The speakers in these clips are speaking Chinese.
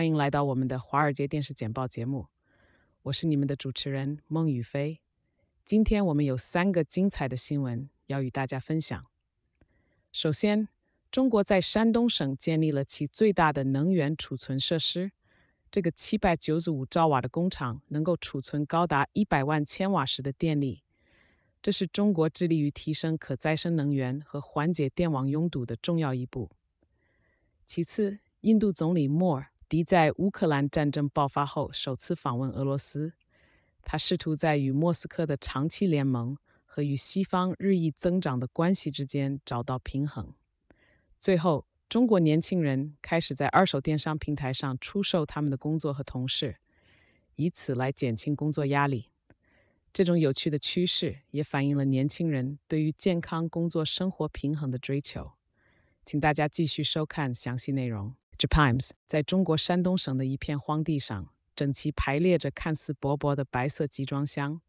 欢迎来到我们的《华尔街电视简报》节目，我是你们的主持人孟宇飞。今天我们有三个精彩的新闻要与大家分享。首先，中国在山东省建立了其最大的能源储存设施，这个七百九十五兆瓦的工厂能够储存高达一百万千瓦时的电力，这是中国致力于提升可再生能源和缓解电网拥堵的重要一步。其次，印度总理莫尔。迪在乌克兰战争爆发后首次访问俄罗斯，他试图在与莫斯科的长期联盟和与西方日益增长的关系之间找到平衡。最后，中国年轻人开始在二手电商平台上出售他们的工作和同事，以此来减轻工作压力。这种有趣的趋势也反映了年轻人对于健康工作生活平衡的追求。请大家继续收看详细内容。Japimes 在中国山东省的一片荒地上，整齐排列着看似薄薄的白色集装箱。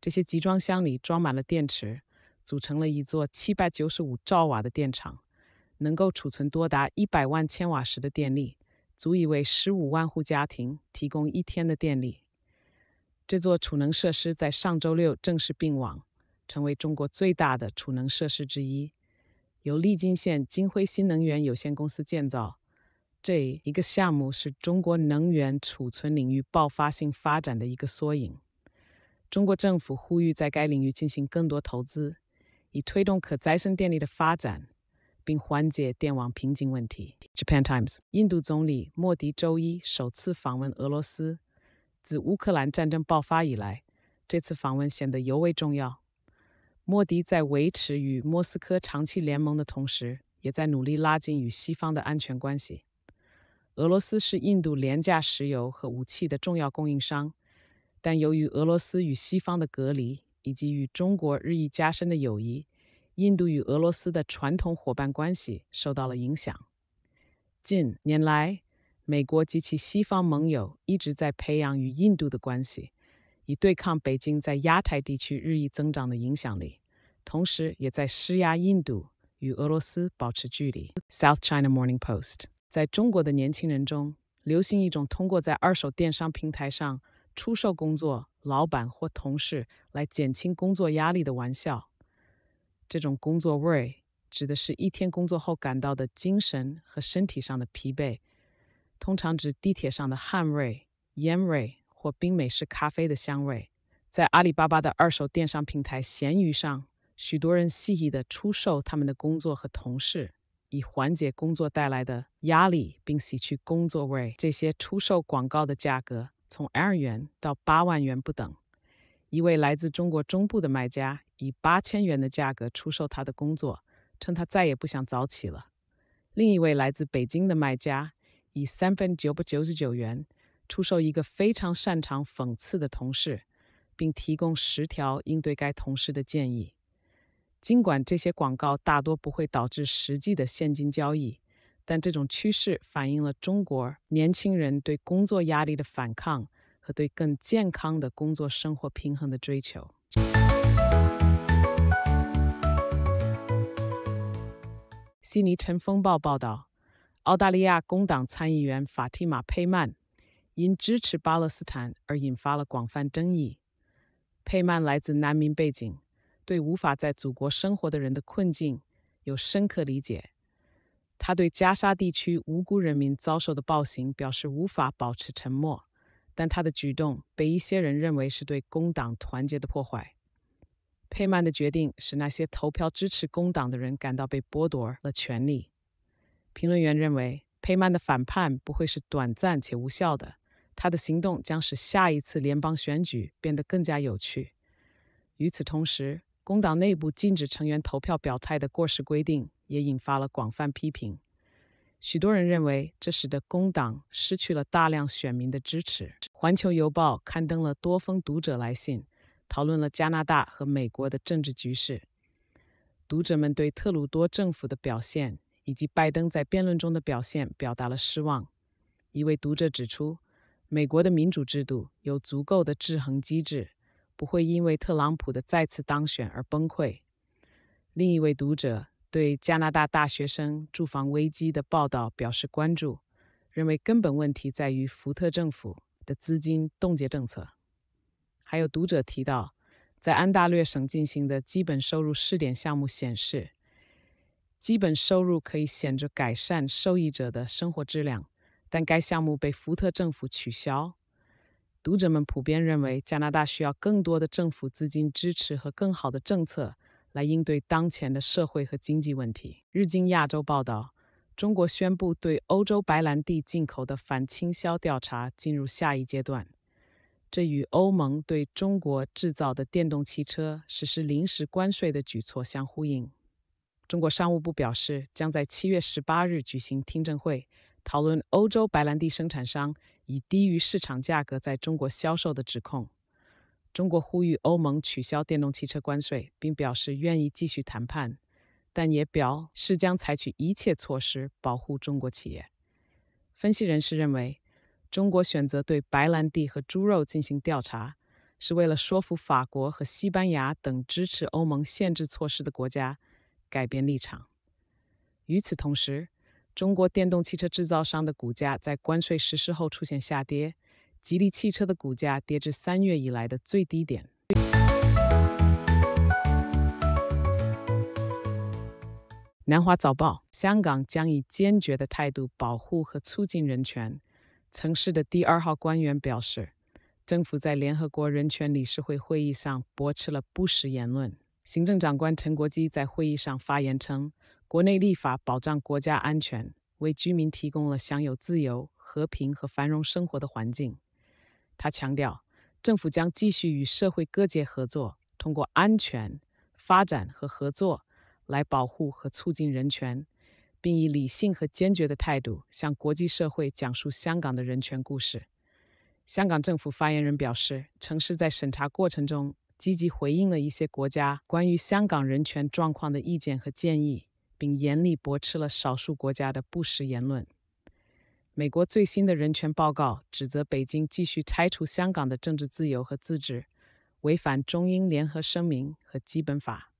这些集装箱里装满了电池，组成了一座795兆瓦的电厂，能够储存多达100万千瓦时的电力，足以为15万户家庭提供一天的电力。这座储能设施在上周六正式并网，成为中国最大的储能设施之一。由利津县金辉新能源有限公司建造，这一个项目是中国能源储存领域爆发性发展的一个缩影。中国政府呼吁在该领域进行更多投资，以推动可再生能源的发展，并缓解电网瓶颈问题。Japan Times，印度总理莫迪周一首次访问俄罗斯，自乌克兰战争爆发以来，这次访问显得尤为重要。莫迪在维持与莫斯科长期联盟的同时，也在努力拉近与西方的安全关系。俄罗斯是印度廉价石油和武器的重要供应商，但由于俄罗斯与西方的隔离以及与中国日益加深的友谊，印度与俄罗斯的传统伙伴关系受到了影响。近年来，美国及其西方盟友一直在培养与印度的关系，以对抗北京在亚太地区日益增长的影响力。同时，也在施压印度与俄罗斯保持距离。South China Morning Post 在中国的年轻人中流行一种通过在二手电商平台上出售工作老板或同事来减轻工作压力的玩笑。这种“工作味”指的是一天工作后感到的精神和身体上的疲惫，通常指地铁上的汗味、烟味或冰美式咖啡的香味。在阿里巴巴的二手电商平台闲鱼上。许多人肆意的出售他们的工作和同事，以缓解工作带来的压力，并洗去工作味。这些出售广告的价格从二元到八万元不等。一位来自中国中部的卖家以八千元的价格出售他的工作，称他再也不想早起了。另一位来自北京的卖家以三分九百九十九元出售一个非常擅长讽刺的同事，并提供十条应对该同事的建议。尽管这些广告大多不会导致实际的现金交易，但这种趋势反映了中国年轻人对工作压力的反抗和对更健康的工作生活平衡的追求。悉尼晨风报报道，澳大利亚工党参议员法蒂玛·佩曼因支持巴勒斯坦而引发了广泛争议。佩曼来自难民背景。对无法在祖国生活的人的困境有深刻理解，他对加沙地区无辜人民遭受的暴行表示无法保持沉默。但他的举动被一些人认为是对工党团结的破坏。佩曼的决定使那些投票支持工党的人感到被剥夺了权利。评论员认为，佩曼的反叛不会是短暂且无效的，他的行动将使下一次联邦选举变得更加有趣。与此同时，工党内部禁止成员投票表态的过时规定也引发了广泛批评。许多人认为这使得工党失去了大量选民的支持。《环球邮报》刊登了多封读者来信，讨论了加拿大和美国的政治局势。读者们对特鲁多政府的表现以及拜登在辩论中的表现表达了失望。一位读者指出，美国的民主制度有足够的制衡机制。不会因为特朗普的再次当选而崩溃。另一位读者对加拿大大学生住房危机的报道表示关注，认为根本问题在于福特政府的资金冻结政策。还有读者提到，在安大略省进行的基本收入试点项目显示，基本收入可以显著改善受益者的生活质量，但该项目被福特政府取消。读者们普遍认为，加拿大需要更多的政府资金支持和更好的政策来应对当前的社会和经济问题。《日经亚洲》报道，中国宣布对欧洲白兰地进口的反倾销调查进入下一阶段，这与欧盟对中国制造的电动汽车实施临时关税的举措相呼应。中国商务部表示，将在七月十八日举行听证会，讨论欧洲白兰地生产商。以低于市场价格在中国销售的指控，中国呼吁欧盟取消电动汽车关税，并表示愿意继续谈判，但也表示将采取一切措施保护中国企业。分析人士认为，中国选择对白兰地和猪肉进行调查，是为了说服法国和西班牙等支持欧盟限制措施的国家改变立场。与此同时，中国电动汽车制造商的股价在关税实施后出现下跌，吉利汽车的股价跌至三月以来的最低点。南华早报：香港将以坚决的态度保护和促进人权。城市的第二号官员表示，政府在联合国人权理事会会议上驳斥了不实言论。行政长官陈国基在会议上发言称。国内立法保障国家安全，为居民提供了享有自由、和平和繁荣生活的环境。他强调，政府将继续与社会各界合作，通过安全、发展和合作来保护和促进人权，并以理性和坚决的态度向国际社会讲述香港的人权故事。香港政府发言人表示，城市在审查过程中积极回应了一些国家关于香港人权状况的意见和建议。并严厉驳斥了少数国家的不实言论。美国最新的人权报告指责北京继续拆除香港的政治自由和自治，违反中英联合声明和基本法。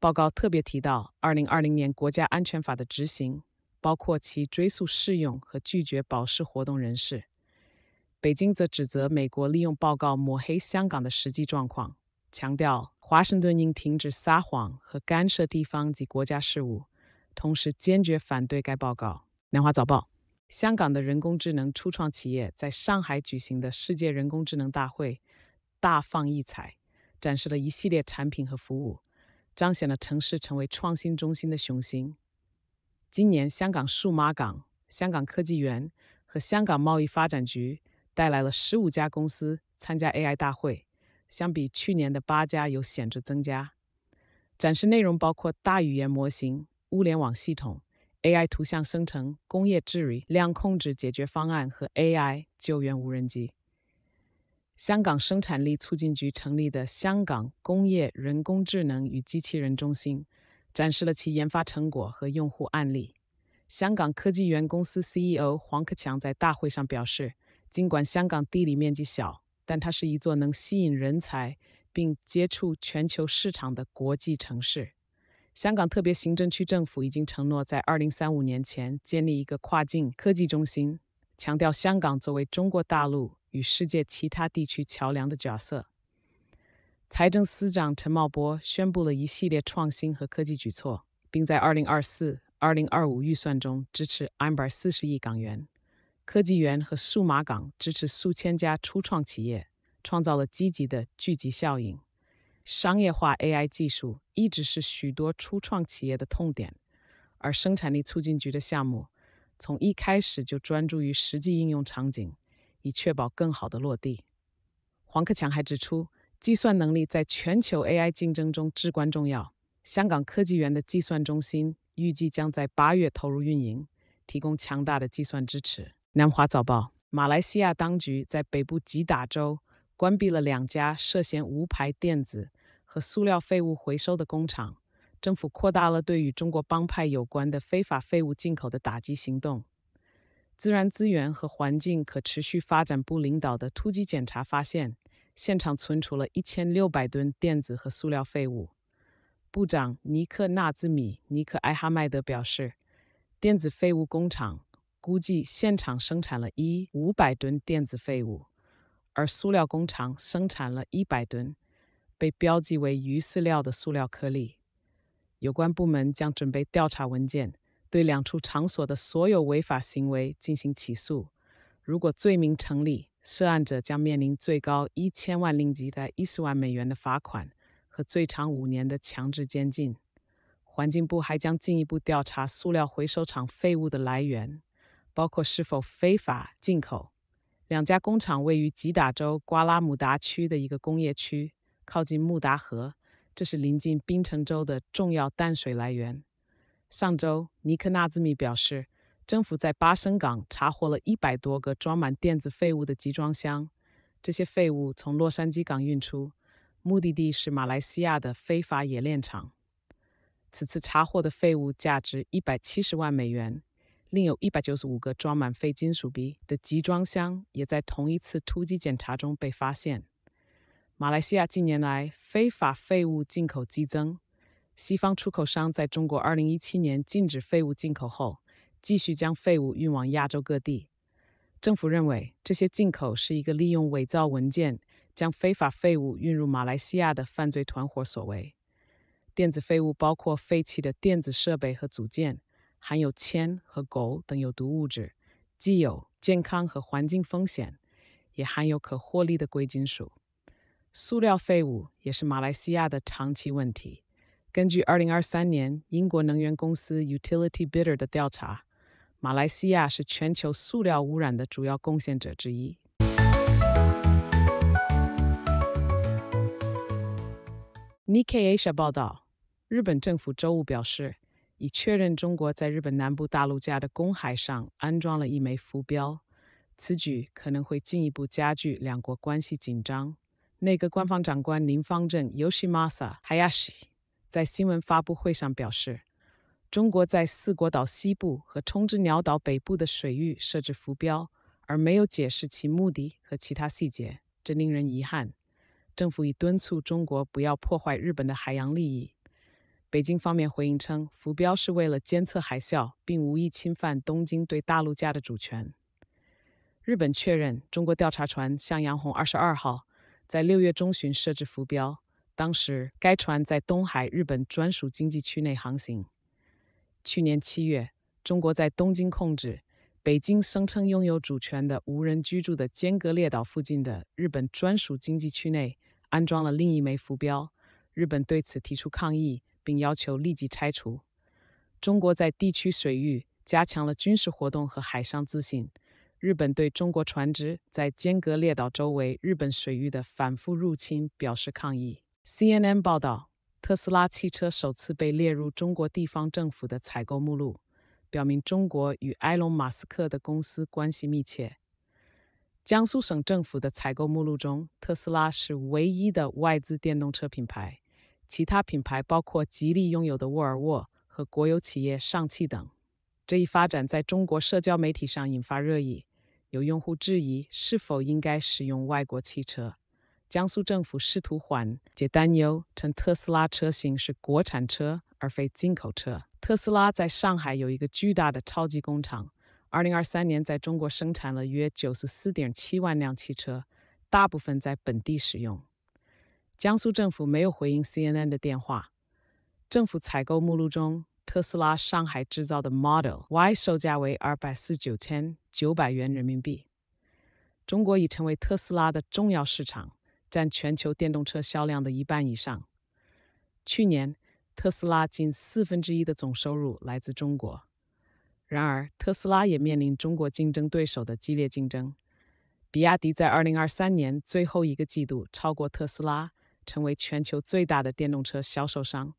报告特别提到，二零二零年国家安全法的执行，包括其追溯适用和拒绝保释活动人士。北京则指责美国利用报告抹黑香港的实际状况，强调。华盛顿应停止撒谎和干涉地方及国家事务，同时坚决反对该报告。《南华早报》：香港的人工智能初创企业在上海举行的世界人工智能大会大放异彩，展示了一系列产品和服务，彰显了城市成为创新中心的雄心。今年，香港数码港、香港科技园和香港贸易发展局带来了十五家公司参加 AI 大会。相比去年的八家有显著增加。展示内容包括大语言模型、物联网系统、AI 图像生成、工业治理、量控制解决方案和 AI 救援无人机。香港生产力促进局成立的香港工业人工智能与机器人中心展示了其研发成果和用户案例。香港科技园公司 CEO 黄克强在大会上表示，尽管香港地理面积小，但它是一座能吸引人才并接触全球市场的国际城市。香港特别行政区政府已经承诺在2035年前建立一个跨境科技中心，强调香港作为中国大陆与世界其他地区桥梁的角色。财政司长陈茂波宣布了一系列创新和科技举措，并在2024-2025预算中支持240亿港元。科技园和数码港支持数千家初创企业，创造了积极的聚集效应。商业化 AI 技术一直是许多初创企业的痛点，而生产力促进局的项目从一开始就专注于实际应用场景，以确保更好的落地。黄克强还指出，计算能力在全球 AI 竞争中至关重要。香港科技园的计算中心预计将在八月投入运营，提供强大的计算支持。南华早报：马来西亚当局在北部吉打州关闭了两家涉嫌无牌电子和塑料废物回收的工厂。政府扩大了对与中国帮派有关的非法废物进口的打击行动。自然资源和环境可持续发展部领导的突击检查发现，现场存储了1600吨电子和塑料废物。部长尼克纳兹米尼克艾哈迈德表示，电子废物工厂。估计现场生产了一五百吨电子废物，而塑料工厂生产了一百吨被标记为鱼饲料的塑料颗粒。有关部门将准备调查文件，对两处场所的所有违法行为进行起诉。如果罪名成立，涉案者将面临最高一千万令吉的一十万美元的罚款和最长五年的强制监禁。环境部还将进一步调查塑料回收厂废物的来源。包括是否非法进口。两家工厂位于吉打州瓜拉姆达区的一个工业区，靠近穆达河，这是临近槟城州的重要淡水来源。上周，尼克纳兹米表示，政府在巴生港查获了一百多个装满电子废物的集装箱，这些废物从洛杉矶港运出，目的地是马来西亚的非法冶炼厂。此次查获的废物价值一百七十万美元。另有一百九十五个装满废金属的集装箱也在同一次突击检查中被发现。马来西亚近年来非法废物进口激增，西方出口商在中国二零一七年禁止废物进口后，继续将废物运往亚洲各地。政府认为这些进口是一个利用伪造文件将非法废物运入马来西亚的犯罪团伙所为。电子废物包括废弃的电子设备和组件。含有铅和汞等有毒物质，既有健康和环境风险，也含有可获利的贵金属。塑料废物也是马来西亚的长期问题。根据2023年英国能源公司 Utility Bidder 的调查，马来西亚是全球塑料污染的主要贡献者之一。Nik Asia 报道，日本政府周五表示。已确认，中国在日本南部大陆架的公海上安装了一枚浮标，此举可能会进一步加剧两国关系紧张。内阁官方长官林方正 y o s h i m a s a Hayashi） 在新闻发布会上表示：“中国在四国岛西部和冲之鸟岛北部的水域设置浮标，而没有解释其目的和其他细节，这令人遗憾。”政府已敦促中国不要破坏日本的海洋利益。北京方面回应称，浮标是为了监测海啸，并无意侵犯东京对大陆架的主权。日本确认，中国调查船“向阳红二十二号”在六月中旬设置浮标，当时该船在东海日本专属经济区内航行。去年七月，中国在东京控制、北京声称拥有主权的无人居住的尖阁列岛附近的日本专属经济区内安装了另一枚浮标，日本对此提出抗议。并要求立即拆除。中国在地区水域加强了军事活动和海上自信。日本对中国船只在尖阁列岛周围日本水域的反复入侵表示抗议。CNN 报道，特斯拉汽车首次被列入中国地方政府的采购目录，表明中国与埃隆·马斯克的公司关系密切。江苏省政府的采购目录中，特斯拉是唯一的外资电动车品牌。其他品牌包括吉利拥有的沃尔沃和国有企业上汽等。这一发展在中国社交媒体上引发热议，有用户质疑是否应该使用外国汽车。江苏政府试图缓解担忧，称特斯拉车型是国产车而非进口车。特斯拉在上海有一个巨大的超级工厂，2023年在中国生产了约94.7万辆汽车，大部分在本地使用。江苏政府没有回应 CNN 的电话。政府采购目录中，特斯拉上海制造的 Model Y 售价为二百四十九千九百元人民币。中国已成为特斯拉的重要市场，占全球电动车销量的一半以上。去年，特斯拉近四分之一的总收入来自中国。然而，特斯拉也面临中国竞争对手的激烈竞争。比亚迪在2023年最后一个季度超过特斯拉。成为全球最大的电动车销售商。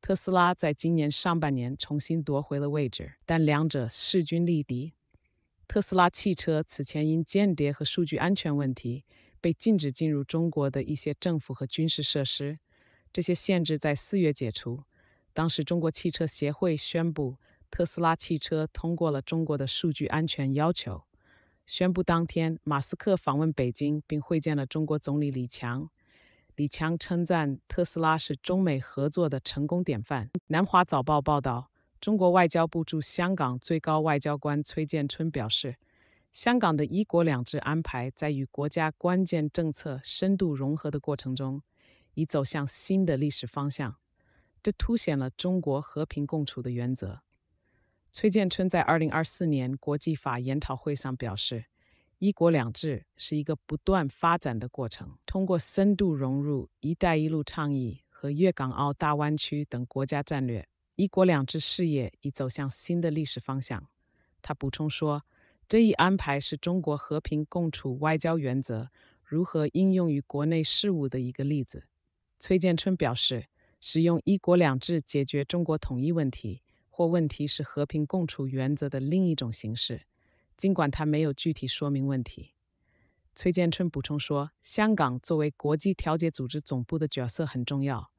特斯拉在今年上半年重新夺回了位置，但两者势均力敌。特斯拉汽车此前因间谍和数据安全问题被禁止进入中国的一些政府和军事设施，这些限制在四月解除。当时，中国汽车协会宣布特斯拉汽车通过了中国的数据安全要求。宣布当天，马斯克访问北京，并会见了中国总理李强。李强称赞特斯拉是中美合作的成功典范。南华早报报道，中国外交部驻香港最高外交官崔建春表示，香港的一国两制安排在与国家关键政策深度融合的过程中，已走向新的历史方向，这凸显了中国和平共处的原则。崔建春在2024年国际法研讨会上表示。“一国两制”是一个不断发展的过程，通过深度融入“一带一路”倡议和粤港澳大湾区等国家战略，“一国两制”事业已走向新的历史方向。他补充说：“这一安排是中国和平共处外交原则如何应用于国内事务的一个例子。”崔建春表示：“使用‘一国两制’解决中国统一问题，或问题是和平共处原则的另一种形式。”尽管他没有具体说明问题，崔建春补充说：“香港作为国际调解组织总部的角色很重要。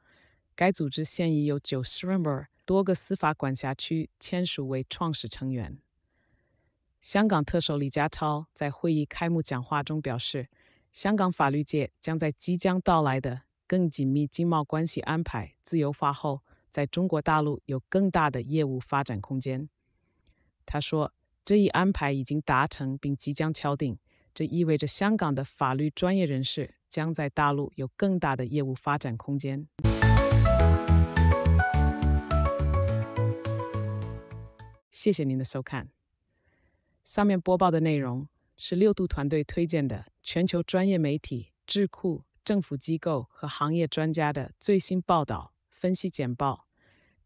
该组织现已有九十 e m e r 多个司法管辖区签署为创始成员。”香港特首李家超在会议开幕讲话中表示：“香港法律界将在即将到来的更紧密经贸关系安排自由化后，在中国大陆有更大的业务发展空间。”他说。这一安排已经达成并即将敲定，这意味着香港的法律专业人士将在大陆有更大的业务发展空间。谢谢您的收看。上面播报的内容是六度团队推荐的全球专业媒体、智库、政府机构和行业专家的最新报道分析简报。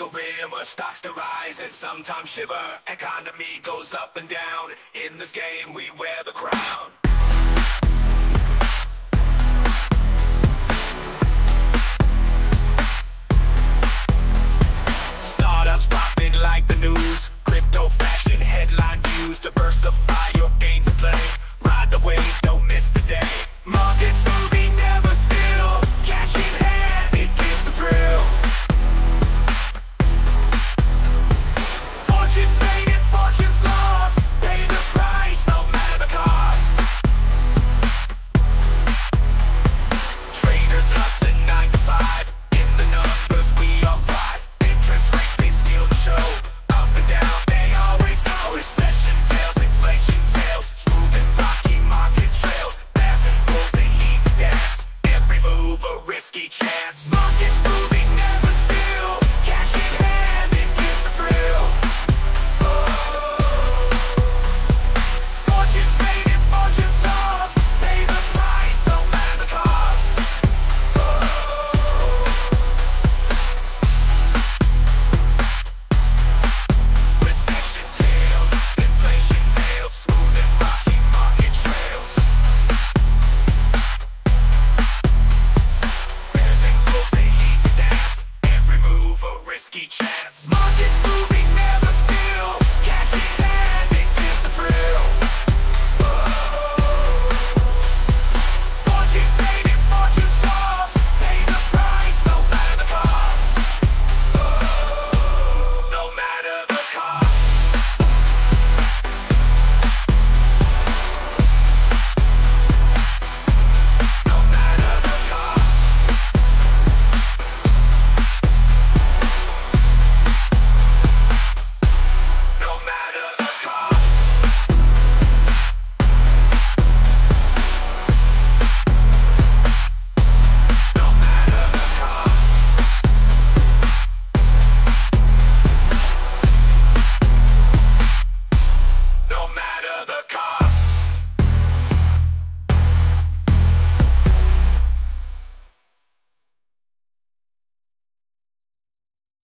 a river, stocks to rise and sometimes shiver. Economy goes up and down. In this game, we wear the crown. Startups popping like the news. Crypto fashion, headline views. Diversify your gains and play. Ride the wave.